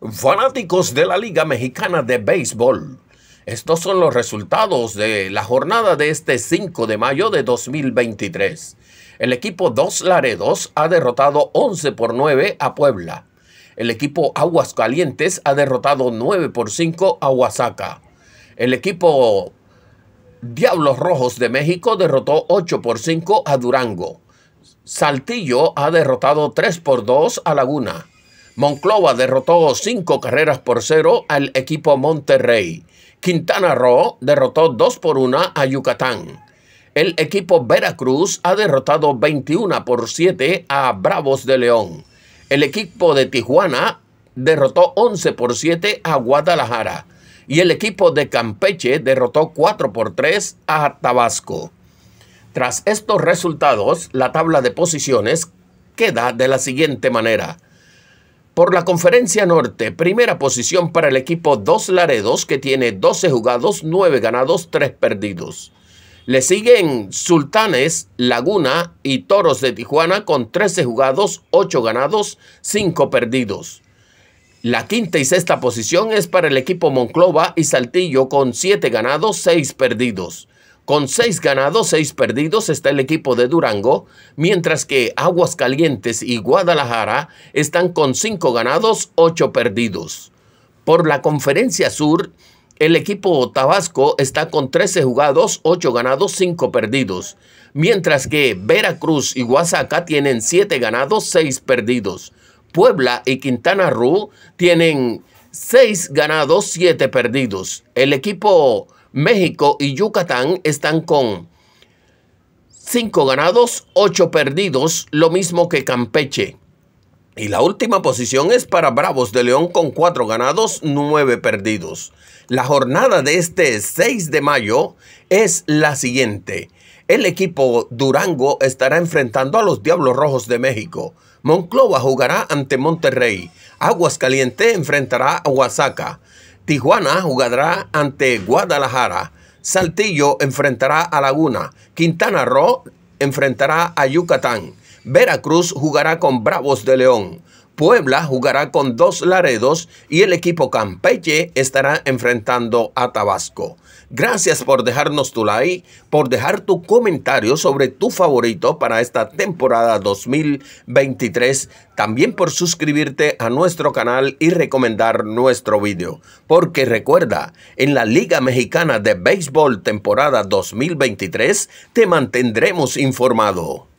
Fanáticos de la Liga Mexicana de Béisbol, estos son los resultados de la jornada de este 5 de mayo de 2023. El equipo Dos Laredos ha derrotado 11 por 9 a Puebla. El equipo Aguascalientes ha derrotado 9 por 5 a Oaxaca. El equipo Diablos Rojos de México derrotó 8 por 5 a Durango. Saltillo ha derrotado 3 por 2 a Laguna. Monclova derrotó cinco carreras por cero al equipo Monterrey. Quintana Roo derrotó 2 por 1 a Yucatán. El equipo Veracruz ha derrotado 21 por 7 a Bravos de León. El equipo de Tijuana derrotó 11 por 7 a Guadalajara. Y el equipo de Campeche derrotó 4 por 3 a Tabasco. Tras estos resultados, la tabla de posiciones queda de la siguiente manera. Por la Conferencia Norte, primera posición para el equipo Dos Laredos, que tiene 12 jugados, 9 ganados, 3 perdidos. Le siguen Sultanes, Laguna y Toros de Tijuana con 13 jugados, 8 ganados, 5 perdidos. La quinta y sexta posición es para el equipo Monclova y Saltillo con 7 ganados, 6 perdidos. Con 6 ganados, 6 perdidos está el equipo de Durango, mientras que Aguascalientes y Guadalajara están con 5 ganados, 8 perdidos. Por la Conferencia Sur, el equipo Tabasco está con 13 jugados, 8 ganados, 5 perdidos. Mientras que Veracruz y Oaxaca tienen 7 ganados, 6 perdidos. Puebla y Quintana Roo tienen 6 ganados, 7 perdidos. El equipo México y Yucatán están con 5 ganados, 8 perdidos, lo mismo que Campeche. Y la última posición es para Bravos de León con 4 ganados, 9 perdidos. La jornada de este 6 de mayo es la siguiente. El equipo Durango estará enfrentando a los Diablos Rojos de México. Monclova jugará ante Monterrey. Aguascaliente enfrentará a Oaxaca. Tijuana jugará ante Guadalajara. Saltillo enfrentará a Laguna. Quintana Roo enfrentará a Yucatán. Veracruz jugará con Bravos de León. Puebla jugará con dos Laredos y el equipo Campeche estará enfrentando a Tabasco. Gracias por dejarnos tu like, por dejar tu comentario sobre tu favorito para esta temporada 2023, también por suscribirte a nuestro canal y recomendar nuestro video. Porque recuerda, en la Liga Mexicana de Béisbol temporada 2023 te mantendremos informado.